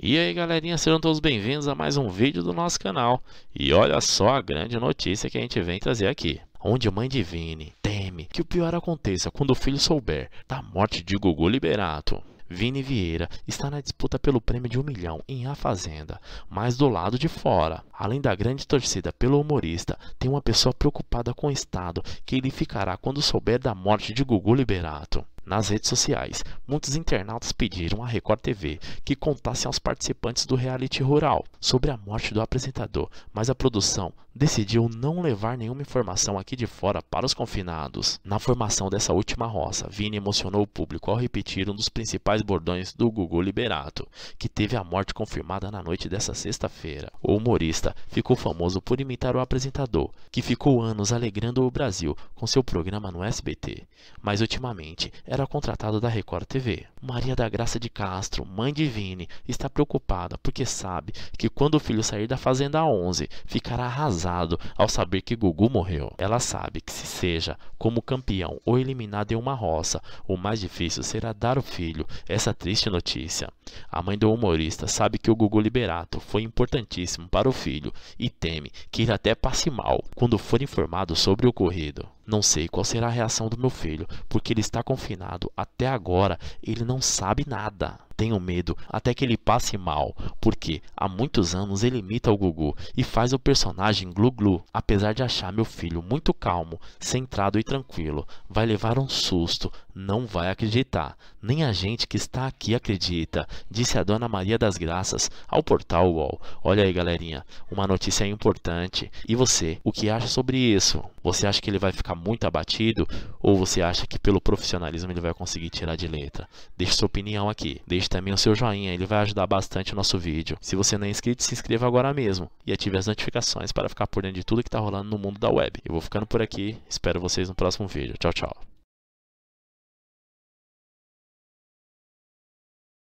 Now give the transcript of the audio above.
E aí galerinha, sejam todos bem-vindos a mais um vídeo do nosso canal. E olha só a grande notícia que a gente vem trazer aqui. Onde mãe divine teme que o pior aconteça quando o filho souber da morte de Gugu Liberato. Vini Vieira está na disputa pelo prêmio de um milhão em A Fazenda, mas do lado de fora. Além da grande torcida pelo humorista, tem uma pessoa preocupada com o estado que ele ficará quando souber da morte de Gugu Liberato nas redes sociais. Muitos internautas pediram à Record TV que contasse aos participantes do reality rural sobre a morte do apresentador, mas a produção decidiu não levar nenhuma informação aqui de fora para os confinados. Na formação dessa última roça, Vini emocionou o público ao repetir um dos principais bordões do Google Liberato, que teve a morte confirmada na noite dessa sexta-feira. O humorista ficou famoso por imitar o apresentador, que ficou anos alegrando o Brasil com seu programa no SBT, mas ultimamente era era contratado da Record TV. Maria da Graça de Castro, mãe de Vini, está preocupada porque sabe que quando o filho sair da Fazenda 11, ficará arrasado ao saber que Gugu morreu. Ela sabe que se seja como campeão ou eliminado em uma roça, o mais difícil será dar ao filho essa triste notícia. A mãe do humorista sabe que o Gugu Liberato foi importantíssimo para o filho e teme que ele até passe mal quando for informado sobre o ocorrido. Não sei qual será a reação do meu filho, porque ele está confinado. Até agora, ele não sabe nada tenho medo até que ele passe mal, porque há muitos anos ele imita o Gugu e faz o personagem Glu-Glu. Apesar de achar meu filho muito calmo, centrado e tranquilo, vai levar um susto, não vai acreditar. Nem a gente que está aqui acredita, disse a dona Maria das Graças ao portal UOL. Olha aí, galerinha, uma notícia importante. E você, o que acha sobre isso? Você acha que ele vai ficar muito abatido ou você acha que pelo profissionalismo ele vai conseguir tirar de letra? Deixe sua opinião aqui. Deixe também o seu joinha, ele vai ajudar bastante o nosso vídeo. Se você não é inscrito, se inscreva agora mesmo e ative as notificações para ficar por dentro de tudo que está rolando no mundo da web. Eu vou ficando por aqui, espero vocês no próximo vídeo. Tchau, tchau.